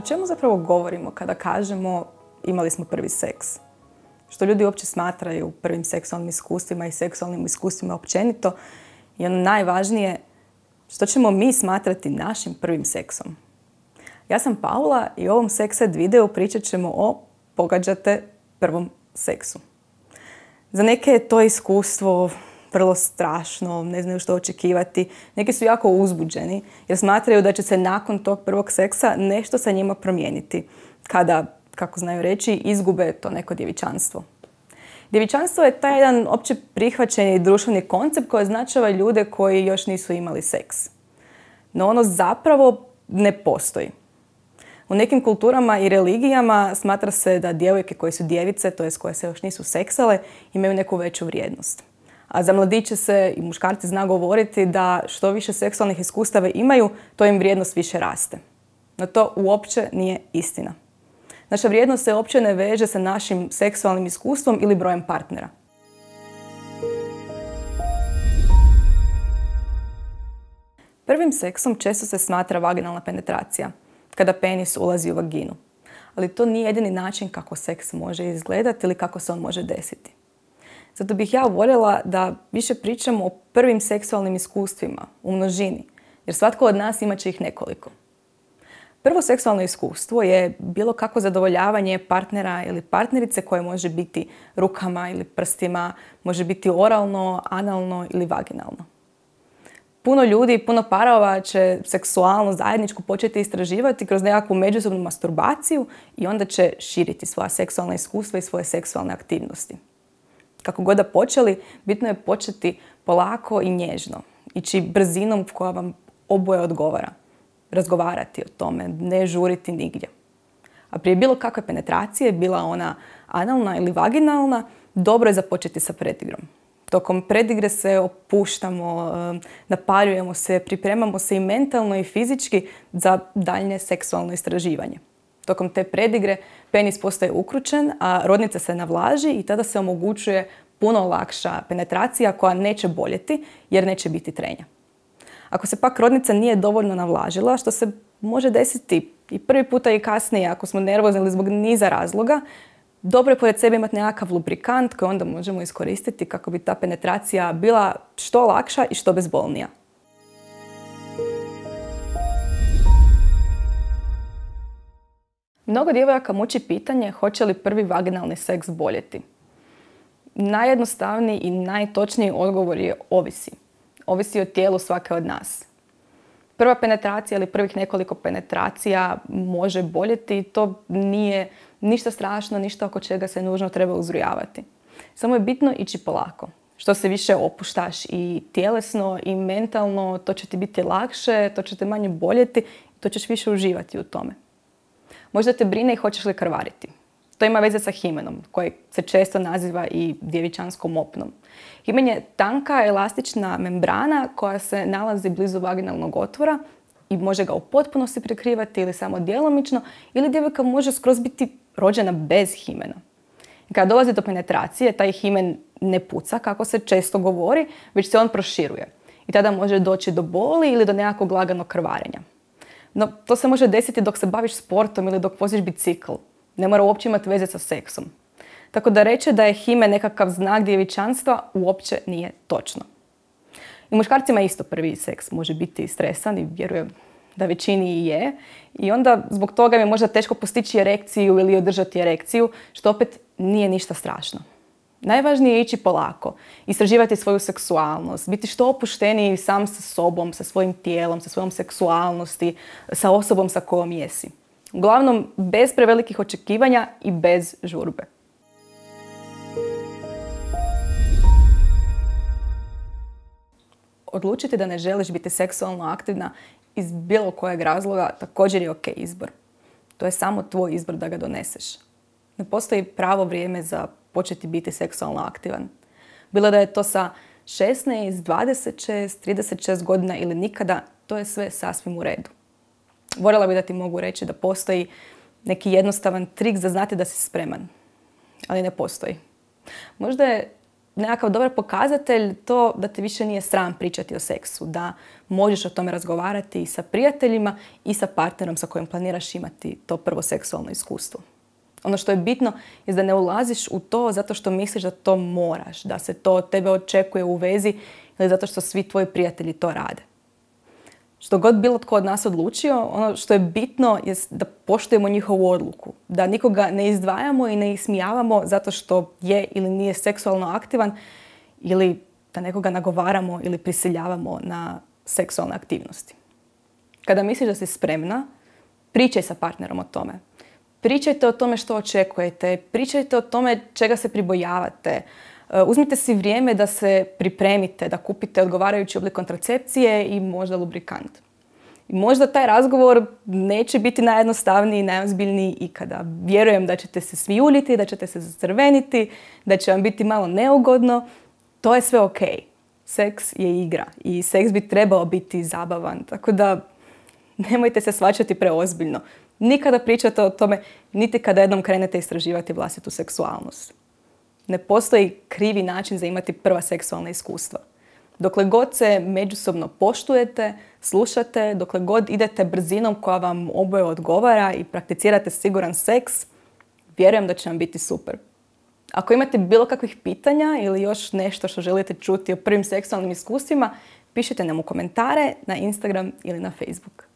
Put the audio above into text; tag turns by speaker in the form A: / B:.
A: O čemu zapravo govorimo kada kažemo imali smo prvi seks? Što ljudi uopće smatraju prvim seksualnim iskustvima i seksualnim iskustvima općenito. I ono najvažnije, što ćemo mi smatrati našim prvim seksom? Ja sam Paula i u ovom Sex Ed videu pričat ćemo o pogađate prvom seksu. Za neke je to iskustvo vrlo strašno, ne znaju što očekivati. Neki su jako uzbuđeni jer smatraju da će se nakon tog prvog seksa nešto sa njima promijeniti kada, kako znaju reći, izgube to neko djevičanstvo. Djevičanstvo je taj jedan opće prihvaćeni društveni koncept koji označava ljude koji još nisu imali seks. No ono zapravo ne postoji. U nekim kulturama i religijama smatra se da djevojke koje su djevice, to jest koje se još nisu seksale, imaju neku veću vrijednost. A za mladiće se i muškarci zna govoriti da što više seksualnih iskustava imaju, to im vrijednost više raste. No to uopće nije istina. Naša vrijednost se uopće ne veže sa našim seksualnim iskustvom ili brojem partnera. Prvim seksom često se smatra vaginalna penetracija, kada penis ulazi u vaginu. Ali to nije jedini način kako seks može izgledati ili kako se on može desiti. Zato bih ja voljela da više pričamo o prvim seksualnim iskustvima u množini, jer svatko od nas imat će ih nekoliko. Prvo seksualno iskustvo je bilo kako zadovoljavanje partnera ili partnerice koje može biti rukama ili prstima, može biti oralno, analno ili vaginalno. Puno ljudi, puno parova će seksualno zajedničku početi istraživati kroz nekakvu međusobnu masturbaciju i onda će širiti svoja seksualna iskustva i svoje seksualne aktivnosti kako god da počeli, bitno je početi polako i nježno. Ići brzinom koja vam oboje odgovara. Razgovarati o tome, ne žuriti nigdje. A prije bilo kakve penetracije, bila ona analna ili vaginalna, dobro je započeti sa predigrom. Tokom predigre se opuštamo, napaljujemo se, pripremamo se i mentalno i fizički za daljnje seksualno istraživanje. Tokom te predigre penis postaje ukručen, a rodnica se navlaži i tada se omogućuje puno lakša penetracija koja neće boljeti jer neće biti trenja. Ako se pak rodnica nije dovoljno navlažila, što se može desiti i prvi puta i kasnije ako smo nervozni ili zbog niza razloga, dobro je pored sebe imati nekakav lubrikant koji onda možemo iskoristiti kako bi ta penetracija bila što lakša i što bezbolnija. Mnogo djevojaka muči pitanje hoće li prvi vaginalni seks boljeti. Najjednostavniji i najtočniji odgovor je ovisi. Ovisi o tijelu svake od nas. Prva penetracija ili prvih nekoliko penetracija može boljeti to nije ništa strašno, ništa oko čega se nužno treba uzrujavati. Samo je bitno ići polako. Što se više opuštaš i tjelesno i mentalno, to će ti biti lakše, to će te manje boljeti i to ćeš više uživati u tome. Možda te brine i hoćeš li krvariti. To ima veze sa himenom, koji se često naziva i djevičanskom opnom. Himen je tanka, elastična membrana koja se nalazi blizu vaginalnog otvora i može ga u potpunosti prikrivati ili samo djelomično, ili djevojka može skroz biti rođena bez himena. Kada dolazi do penetracije, taj himen ne puca, kako se često govori, već se on proširuje. I tada može doći do boli ili do nekakvog laganog krvarenja. No, to se može desiti dok se baviš sportom ili dok voziš bicikl. Ne mora uopće imati veze sa seksom. Tako da reče da je hime nekakav znak djevičanstva uopće nije točno. I muškarcima isto prvi seks može biti stresan i vjerujem da većini i je. I onda zbog toga mi je možda teško postići erekciju ili održati erekciju, što opet nije ništa strašno. Najvažnije je ići polako, istraživati svoju seksualnost, biti što opušteniji sam sa sobom, sa svojim tijelom, sa svojom seksualnosti, sa osobom sa kojom jesi. Uglavnom, bez prevelikih očekivanja i bez žurbe. Odlučiti da ne želiš biti seksualno aktivna iz bilo kojeg razloga također je ok izbor. To je samo tvoj izbor da ga doneseš. Ne postoji pravo vrijeme za početi biti seksualno aktivan. Bilo da je to sa 16, 26, 36 godina ili nikada, to je sve sasvim u redu. Voljela bi da ti mogu reći da postoji neki jednostavan trik za znati da si spreman, ali ne postoji. Možda je nekakav dobar pokazatelj to da ti više nije sram pričati o seksu, da možeš o tome razgovarati i sa prijateljima i sa partnerom sa kojim planiraš imati to prvo seksualno iskustvo. Ono što je bitno je da ne ulaziš u to zato što misliš da to moraš, da se to od tebe očekuje u vezi ili zato što svi tvoji prijatelji to rade. Što god bilo tko od nas odlučio, ono što je bitno je da poštujemo njihovu odluku. Da nikoga ne izdvajamo i ne ismijavamo zato što je ili nije seksualno aktivan ili da nekoga nagovaramo ili prisiljavamo na seksualne aktivnosti. Kada misliš da si spremna, pričaj sa partnerom o tome. Pričajte o tome što očekujete, pričajte o tome čega se pribojavate. E, uzmite si vrijeme da se pripremite, da kupite odgovarajući oblik kontracepcije i možda lubrikant. možda taj razgovor neće biti najjednostavniji i najozbiljniji ikada. Vjerujem da ćete se smijuliti, da ćete se zacrveniti, da će vam biti malo neugodno. To je sve ok. Seks je igra i seks bi trebao biti zabavan. Tako da nemojte se svačati preozbiljno nikada pričate o tome, niti kada jednom krenete istraživati vlastitu seksualnost. Ne postoji krivi način za imati prva seksualna iskustva. Dokle god se međusobno poštujete, slušate, dokle god idete brzinom koja vam oboje odgovara i prakticirate siguran seks, vjerujem da će vam biti super. Ako imate bilo kakvih pitanja ili još nešto što želite čuti o prvim seksualnim iskustvima, pišite nam u komentare na Instagram ili na Facebook.